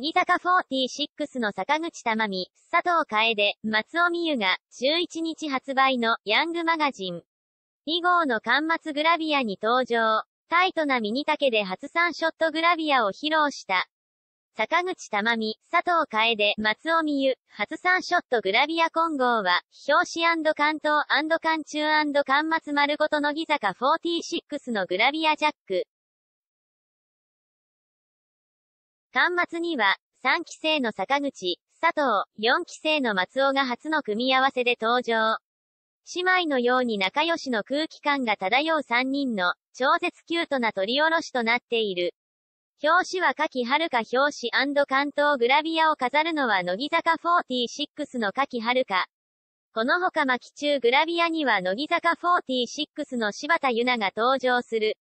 乃木坂46の坂口珠美、佐藤楓、松尾美優が、11日発売の、ヤングマガジン。2号の巻末グラビアに登場。タイトなミニ丈で初3ショットグラビアを披露した。坂口珠美、佐藤楓、松尾美優、初3ショットグラビア混合は、表紙関東関中巻末丸ごと乃木坂46のグラビアジャック。端末には、3期生の坂口、佐藤、4期生の松尾が初の組み合わせで登場。姉妹のように仲良しの空気感が漂う3人の、超絶キュートな取り下ろしとなっている。表紙は柿遥表紙関東グラビアを飾るのは乃木坂46の柿遥。この他巻中グラビアには乃木坂46の柴田ゆなが登場する。